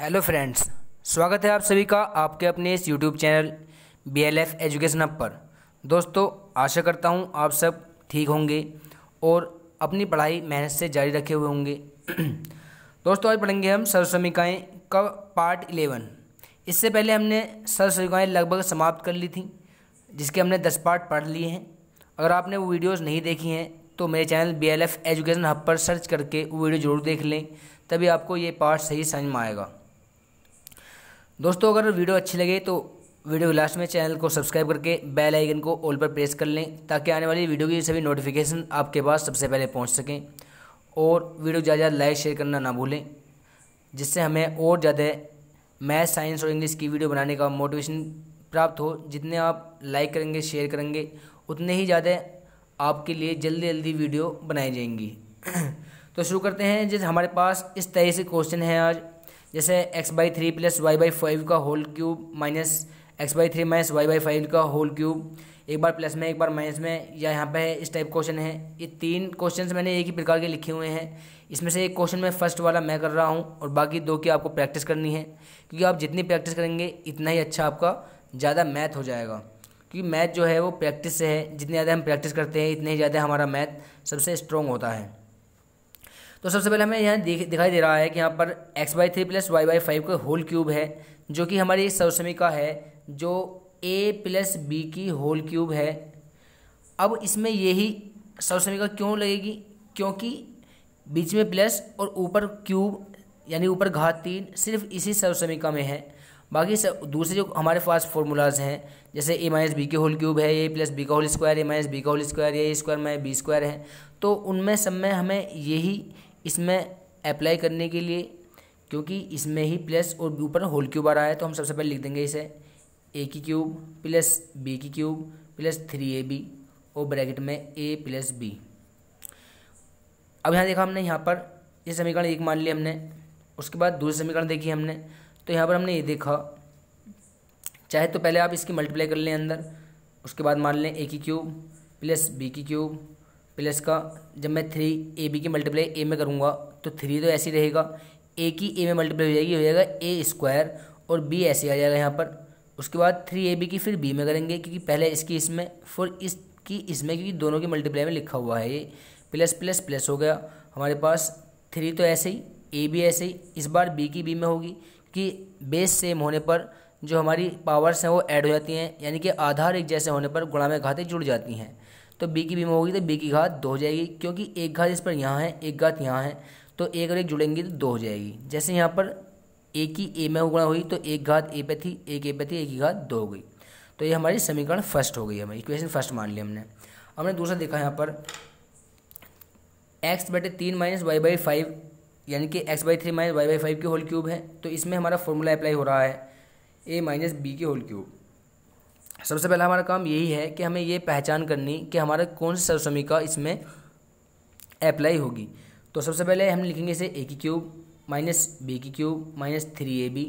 hello friends स्वागत है आप सभी का आपके अपने इस YouTube channel B L F education hub पर दोस्तों आशा करता हूँ आप सब ठीक होंगे और अपनी पढ़ाई मेहनत से जारी रखे हुए होंगे दोस्तों आज पढ़ेंगे हम सर्वसमिकाएँ का पार्ट इलेवन इससे पहले हमने सर्वसमिकाएँ लगभग समाप्त कर ली थी जिसके हमने दस पार्ट पढ़ लिए हैं अगर आपने वो वीडियोज़ नहीं देखी हैं तो मेरे channel B L F education hub पर सर्च करके वो वीडियो जरूर देख लें तभी आपको ये पार्ट सही समझ में आएगा दोस्तों अगर वीडियो अच्छी लगे तो वीडियो लास्ट में चैनल को सब्सक्राइब करके बेल आइकन को ऑल पर प्रेस कर लें ताकि आने वाली वीडियो की सभी नोटिफिकेशन आपके पास सबसे पहले पहुंच सकें और वीडियो ज़्यादा ज़्यादा लाइक शेयर करना ना भूलें जिससे हमें और ज़्यादा मैथ साइंस और इंग्लिश की वीडियो बनाने का मोटिवेशन प्राप्त हो जितने आप लाइक करेंगे शेयर करेंगे उतने ही ज़्यादा आपके लिए जल्दी जल्दी वीडियो बनाई जाएंगी तो शुरू करते हैं जिस हमारे पास इस तरह से क्वेश्चन है आज जैसे X by three plus Y by five का whole cube minus X by three minus Y by five का होल क्यूब एक बार प्लस में एक बार माइनस में या यहाँ पे इस टाइप क्वेश्चन है ये तीन क्वेश्चंस मैंने एक ही प्रकार के लिखे हुए हैं इसमें से एक क्वेश्चन मैं फर्स्ट वाला मैं कर रहा हूँ और बाकी दो की आपको प्रैक्टिस करनी है क्योंकि आप जितनी प्रैक्टिस करेंगे इतना ही अच्छा आपका ज़्यादा मैथ हो जाएगा क्योंकि मैथ जो है वो प्रैक्टिस से है जितने ज़्यादा हम प्रैक्टिस करते हैं इतने ही ज़्यादा हमारा मैथ सबसे स्ट्रॉन्ग होता है तो सबसे पहले हमें यहाँ दिखाई दे रहा है कि यहाँ पर X by three plus Y by five का होल क्यूब है जो कि हमारी सौसमिका है जो ए प्लस बी की होल क्यूब है अब इसमें यही सौसमिका क्यों लगेगी क्योंकि बीच में प्लस और ऊपर क्यूब यानी ऊपर घात तीन सिर्फ इसी सरसमिका में है बाकी सब दूसरे जो हमारे पास फॉर्मूलाज हैं जैसे ए माइनस बी के होल क्यूब है ए प्लस बी का whole square A minus B का whole square A square minus B square है तो उनमें सब में हमें यही इसमें अप्लाई करने के लिए क्योंकि इसमें ही प्लस और ऊपर होल क्यूब आ रहा है तो हम सबसे पहले लिख देंगे इसे ए की क्यूब प्लस बी की cube plus three A B और ब्रैकेट में ए प्लस बी अब यहाँ देखा हमने यहाँ पर ये समीकरण एक मान लिया हमने उसके बाद दूसरे समीकरण देखी हमने तो यहाँ पर हमने ये देखा चाहे तो पहले आप इसकी मल्टीप्लाई कर लें अंदर उसके बाद मान लें ए की क्यूब प्लस बी की क्यूब प्लस का जब मैं थ्री ए बी की मल्टीप्लाई ए में करूँगा तो थ्री तो ऐसे रहेगा ए की ए में मल्टीप्लाई हो जाएगी हो जाएगा ए स्क्वायर और बी ऐसे आ जाएगा यहाँ पर उसके बाद थ्री ए बी की फिर बी में करेंगे क्योंकि पहले इसकी इसमें फिर इसकी इसमें क्योंकि दोनों की मल्टीप्लाई में लिखा हुआ है ये प्लस प्लस प्लस हो गया हमारे पास थ्री तो ऐसे ही ए भी ऐसे ही इस बार बी की बी में होगी कि बेस सेम होने पर जो हमारी पावर्स हैं वो ऐड हो जाती हैं यानी कि आधार एक जैसे होने पर गुणा में घातें जुड़ जाती हैं तो बी की बीम होगी तो बी की घात दो हो जाएगी क्योंकि एक घात इस पर यहाँ है एक घात यहाँ है तो एक और एक जुड़ेंगी तो दो हो जाएगी जैसे यहाँ पर ए की ए में उगड़ा हुई तो एक घात ए पे थी एक ए पे थी एक ही घात दो हो गई तो ये हमारी समीकरण फर्स्ट हो गई हमें इक्वेशन फर्स्ट मान ली हमने हमने दूसरा देखा यहाँ पर एक्स बटे तीन माइनस वाई बाई फाइव यानी कि X by three minus Y by five की होल क्यूब है तो इसमें हमारा फॉर्मूला अप्लाई हो रहा है ए माइनस बी की होल क्यूब सबसे पहला हमारा काम यही है कि हमें ये पहचान करनी कि हमारा कौन सी सरसमिका इसमें अप्लाई होगी तो सबसे पहले हम लिखेंगे इसे ए की क्यूब माइनस बी की cube minus three A B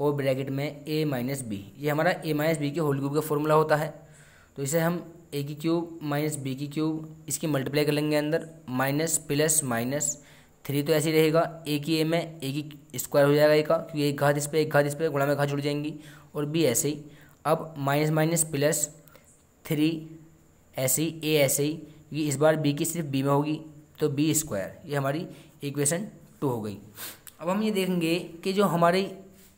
और ब्रैकेट में ए माइनस बी ये हमारा ए माइनस बी के होल क्यूब का फॉर्मूला होता है तो इसे हम ए की क्यूब माइनस बी की क्यूब इसकी मल्टीप्लाई कर लेंगे अंदर माइनस प्लस माइनस थ्री तो ऐसे ही रहेगा ए की ए में ए की स्क्वायर हो जाएगा एक का क्योंकि एक घात इस पर एक घात इस पर गुणा में घात जुड़ जाएंगी और बी ऐसे ही अब माइनस माइनस प्लस थ्री ऐसे ही ए ऐसे ही ये इस बार बी की सिर्फ बी में होगी तो बी स्क्वायर ये हमारी इक्वेशन टू हो गई अब हम ये देखेंगे कि जो हमारी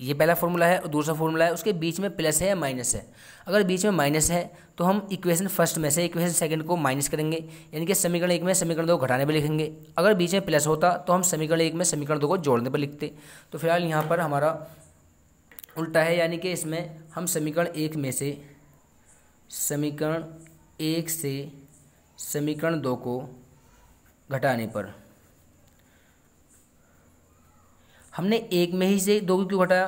ये पहला फॉर्मूला है और दूसरा फॉर्मूला है उसके बीच में प्लस है या माइनस है अगर बीच में माइनस है तो हम इक्वेशन फर्स्ट में से इक्वेशन सेकंड को माइनस करेंगे यानी कि समीकरण एक में समीकरण दो घटाने पर लिखेंगे अगर बीच में प्लस होता तो हम समीकरण एक में समीकरण दो को जोड़ने पर लिखते तो फिलहाल यहाँ पर हमारा उल्टा है यानी कि इसमें हम समीकरण एक में से समीकरण एक से समीकरण दो को घटाने पर हमने एक में ही से दो को क्यों घटाया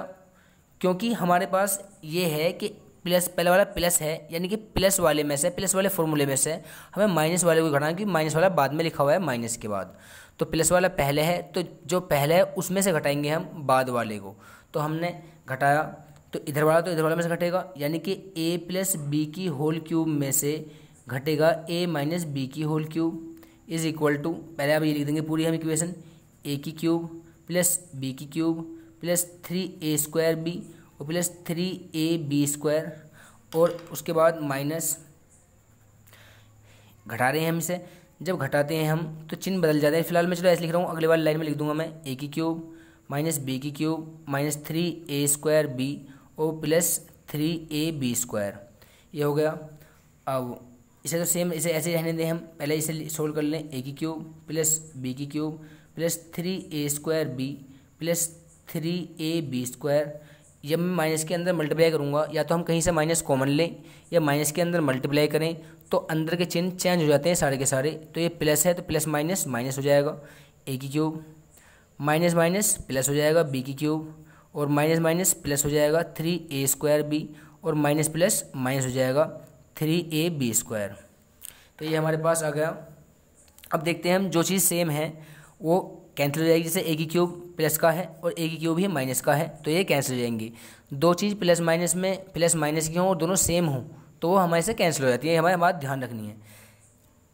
क्योंकि हमारे पास ये है कि प्लस पहले वाला प्लस है यानी कि प्लस वाले में से प्लस वाले फॉर्मूले में से हमें माइनस वाले को घटाना क्योंकि माइनस वाला बाद में लिखा हुआ है माइनस के बाद तो प्लस वाला पहले है तो जो पहले है उसमें से घटाएंगे हम बाद वाले को तो हमने घटाया तो इधर वाला तो इधर वाले में से घटेगा यानी कि ए प्लस बी की होल क्यूब में से घटेगा ए माइनस बी की whole cube is equal to पहले आप ये लिख देंगे पूरी हम इक्वेशन ए की क्यूब प्लस बी की cube plus three A square B और plus three A B square और उसके बाद माइनस घटा रहे हैं हम इसे जब घटाते हैं हम तो चिन्ह बदल जाते हैं फिलहाल मैं चलो ऐसे लिख रहा हूँ अगले वाली लाइन में लिख दूंगा मैं ए की क्यूब माइनस बी की cube minus three A square B और plus three A B square ये हो गया अब इसे तो सेम इसे ऐसे रहने दें हम पहले इसे सोल्व कर लें ए की क्यूब प्लस बी की cube plus three A square B plus three A B square जब मैं माइनस के अंदर मल्टीप्लाई करूँगा या तो हम कहीं से माइनस कॉमन लें या माइनस के अंदर मल्टीप्लाई करें तो अंदर के चिन्ह चेंज हो जाते हैं सारे के सारे तो ये प्लस है तो प्लस माइनस माइनस हो जाएगा ए की क्यूब माइनस माइनस प्लस हो जाएगा बी की क्यूब और माइनस माइनस प्लस हो जाएगा थ्री ए स्क्वायर बी और माइनस प्लस माइनस हो जाएगा थ्री ए बी स्क्वायर तो ये हमारे पास आ गया अब देखते हैं हम जो चीज़ सेम है वो कैंसिल हो जाएगी जैसे ए की क्यूब प्लस का है और ए की क्यूब ही माइनस का है तो ये कैंसिल हो जाएंगी दो चीज़ प्लस माइनस में प्लस माइनस की हों और दोनों सेम हों तो वो हमारे से कैंसिल हो जाती है हमारे बात ध्यान रखनी है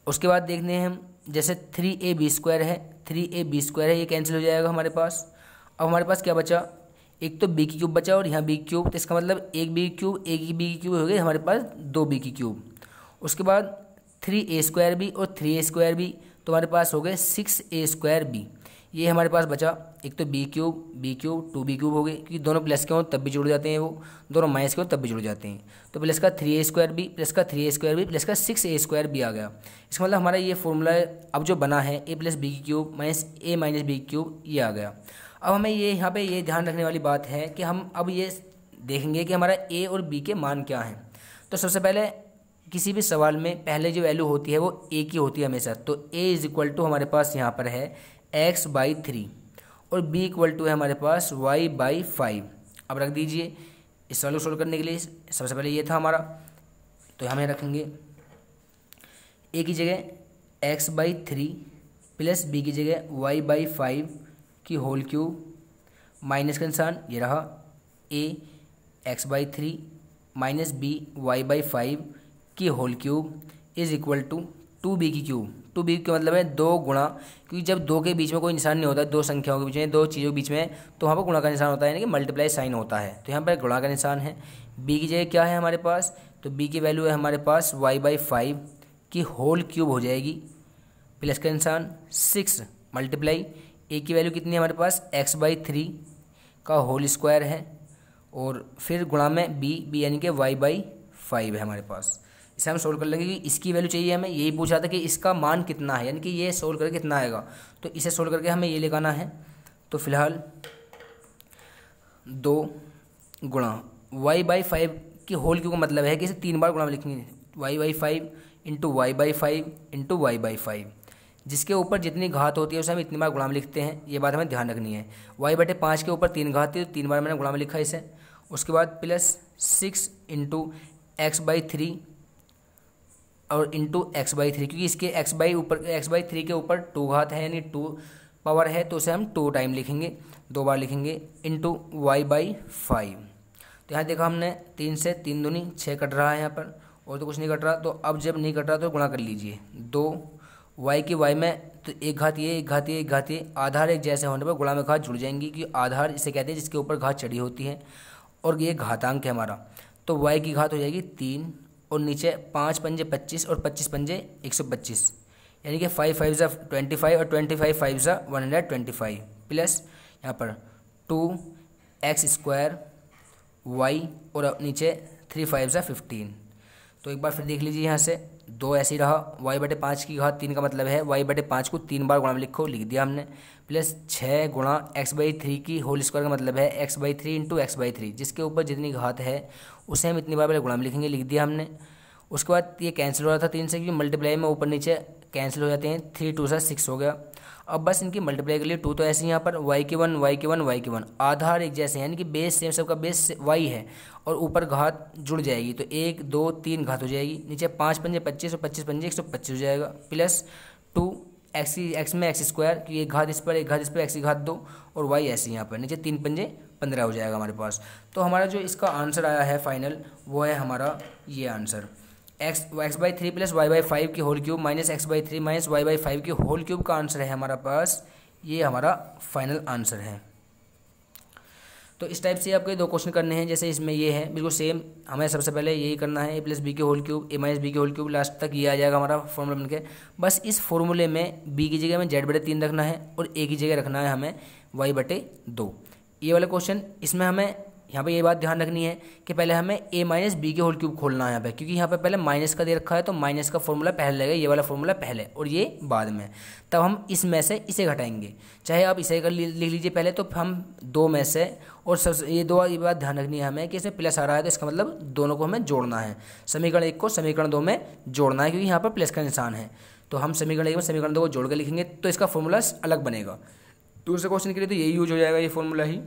उसके बाद देखने हैं हम जैसे थ्री ए बी स्क्वायर है थ्री ए बी स्क्वायर है ये कैंसिल हो जाएगा हमारे पास अब हमारे पास क्या बचा एक तो बी की क्यूब बचा और यहाँ बी क्यूब तो इसका मतलब एक बी क्यूब एक ही बी की क्यूब हो गई हमारे पास दो बी की क्यूब उसके बाद थ्री ए स्क्वायर बी और थ्री ए स्क्वायर बी तो हमारे पास हो गए सिक्स ए स्क्वायर बी ये हमारे पास बचा एक तो B cube B cube two B cube हो गए क्योंकि दोनों प्लस के हों तब भी जुड़ जाते हैं वो दोनों माइनस के हों तब भी जुड़ जाते हैं तो प्लस का three A square B plus का three A square B plus का सिक्स ए स्क्वायर बी आ गया इसका मतलब हमारा ये फॉर्मूला अब जो बना है A plus B cube minus A minus B cube ये आ गया अब हमें ये यहाँ पर ये ध्यान रखने वाली बात है कि हम अब ये देखेंगे कि हमारा ए और बी के मान क्या हैं तो सबसे पहले किसी भी सवाल में पहले जो वैल्यू होती है वो ए की होती है हमेशा तो ए इज़ इक्वल टू हमारे पास यहाँ पर है एक्स बाई थ्री और बी इक्वल टू है हमारे पास वाई बाई फाइव अब रख दीजिए इस सवाल को सोल्व करने के लिए सबसे पहले ये था हमारा तो हमें रखेंगे ए की जगह X by three plus B की जगह वाई बाई फाइव की होल क्यूब माइनस का निशान ये रहा A X by three minus B Y by five की whole cube is equal to two B की क्यूब टू बी का मतलब है दो गुणा क्योंकि जब दो के बीच में कोई निशान नहीं होता है दो संख्याओं के बीच में दो चीज़ों के बीच में तो वहाँ पर गुणा का निशान होता है यानी कि मल्टीप्लाई साइन होता है तो यहाँ पर गुणा का निशान है बी की जगह क्या है हमारे पास तो बी की वैल्यू है हमारे पास वाई बाई फाइव की होल क्यूब हो जाएगी प्लस का निशान सिक्स मल्टीप्लाई ए की वैल्यू कितनी है हमारे पास एक्स बाई थ्री का होल स्क्वायर है और फिर गुणा में बी बी यानी कि वाई बाई फाइव है हमारे पास इसे हम सोल्व कर लेंगे कि इसकी वैल्यू चाहिए हमें यही पूछ रहा था कि इसका मान कितना है यानी कि ये सोल्व करके कितना आएगा तो इसे सोल्व करके हमें ये लिखाना है तो फिलहाल दो गुणा वाई बाई फाइव की होल क्यों का मतलब है कि इसे तीन बार गुणा में है Y by five into Y by five into Y by five जिसके ऊपर जितनी घात होती है उसे हम इतनी बार गुणाम लिखते हैं ये बात हमें ध्यान रखनी है वाई बटे पाँच के ऊपर तीन घात थी तो तीन बार मैंने गुणाम लिखा इसे उसके बाद plus six into X by three और इंटू एक्स बाई थ्री क्योंकि इसके एक्स बाई ऊपर एक्स बाई थ्री के ऊपर टू घात है यानी टू पावर है तो उसे हम टू टाइम लिखेंगे दो बार लिखेंगे इंटू वाई बाई फाइव तो यहाँ देखा हमने तीन से तीन दूनी छः कट रहा है यहाँ पर और तो कुछ नहीं कट रहा तो अब जब नहीं कट रहा तो गुणा कर लीजिए दो वाई की वाई में तो एक घात ये एक घात ये एक घात ये आधार एक जैसे होने पर गुणा में घात जुड़ जाएंगी कि आधार इसे कहते हैं जिसके ऊपर घात चढ़ी होती है और ये घातांक है हमारा तो वाई की घात हो जाएगी तीन और नीचे पाँच पंजे पच्चीस और पच्चीस पंजे एक सौ पच्चीस यानी कि फाइव फाइव ज़ा ट्वेंटी फाइव और ट्वेंटी फाइव फाइव ज़ा one hundred twenty five plus यहाँ पर टू एक्स स्क्वायर वाई और नीचे थ्री फाइव ज़ा फिफ्टीन तो एक बार फिर देख लीजिए यहाँ से दो ऐसे ही रहा वाई बटे पाँच की घात तीन का मतलब है वाई बटे पाँच को तीन बार गुणा में लिखो लिख दिया हमने प्लस छः गुणा एक्स बाई थ्री की होल स्क्वायर का मतलब है X by three into X by three जिसके ऊपर जितनी घात है उसे हम इतनी बार पहले गुणा में लिखेंगे लिख दिया हमने उसके बाद ये कैंसिल हो रहा था तीन से क्योंकि मल्टीप्लाई में ऊपर नीचे कैंसिल हो जाते हैं थ्री टू सा सिक्स हो गया अब बस इनकी मल्टीप्लाई कर लिए टू तो ऐसे यहाँ पर वाई के वन वाई के वन वाई के वन आधार एक जैसे यानी कि बेस सेम सबका बेस वाई है और ऊपर घात जुड़ जाएगी तो एक दो तीन घात हो जाएगी नीचे पाँच पंजे पच्चीस और पच्चीस पंजे एक सौ पच्चीस हो जाएगा प्लस टू एक्स एक्स में एक्स स्क्वायर कि एक घात इस पर एक घात इस पर एक्स की घात दो और वाई ऐसे यहाँ पर नीचे तीन पंजे पंद्रह हो जाएगा हमारे पास तो हमारा जो इसका आंसर आया है फाइनल वो है हमारा ये answer X X by three plus Y by five की whole cube minus X by three minus Y by five के होल क्यूब का आंसर है हमारा पास ये हमारा फाइनल आंसर है तो इस टाइप से आपको दो क्वेश्चन करने हैं जैसे इसमें ये है बिल्कुल सेम हमें सबसे पहले यही करना है ए प्लस बी के whole cube A minus B के होल क्यूब लास्ट तक ये आ जाएगा हमारा फॉर्मूला बनकर बस इस फॉर्मूले में बी की जगह में जेड बटे तीन रखना है और ए की जगह रखना है हमें वाई बटे दो ये वाला क्वेश्चन इसमें हमें यहाँ पे ये बात ध्यान रखनी है कि पहले हमें ए माइनस बी के होल क्यूब खोलना है यहाँ पे क्योंकि यहाँ पे पहले माइनस का दे रखा है तो माइनस का फॉर्मूला पहले लगेगा ये वाला फॉर्मूला पहले और ये बाद में तब हम इसमें से इसे घटाएंगे चाहे आप इसे कर लिख लीजिए पहले तो हम दो में से और सब ये दो ये बात ध्यान रखनी है हमें कि इसमें प्लस आ रहा है तो इसका मतलब दोनों को हमें जोड़ना है समीकरण एक को समीकरण दो में जोड़ना है क्योंकि यहाँ पर प्लस का निशान है तो हम समीकरण एक में समीकरण दो को जोड़ कर लिखेंगे तो इसका फॉर्मूला अलग बनेगा दूसरे क्वेश्चन के लिए तो यही यूज हो जाएगा ये फॉर्मूला ही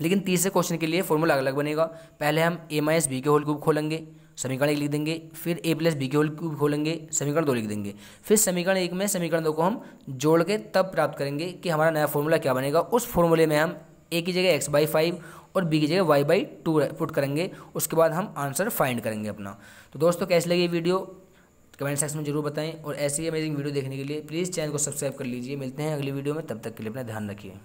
लेकिन तीसरे क्वेश्चन के लिए फॉर्मूला अलग बनेगा पहले हम ए माइनस बी के होल क्यूब खोलेंगे समीकरण एक लिख देंगे फिर ए प्लस बी के होल क्यूब खोलेंगे समीकरण दो लिख देंगे फिर समीकरण एक में समीकरण दो को हम जोड़ के तब प्राप्त करेंगे कि हमारा नया फॉर्मूला क्या बनेगा उस फॉर्मूले में हम ए की जगह एक्स बाई फाइव और बी की जगह वाई बाई टू पुट करेंगे उसके बाद हम आंसर फाइंड करेंगे अपना तो दोस्तों कैसी लगे वीडियो कमेंट सेक्शन में जरूर बताएं और ऐसी अमेजिंग वीडियो देखने के लिए प्लीज़ चैनल को सब्सक्राइब कर लीजिए मिलते हैं अगली वीडियो में तब तक के लिए अपना ध्यान रखिए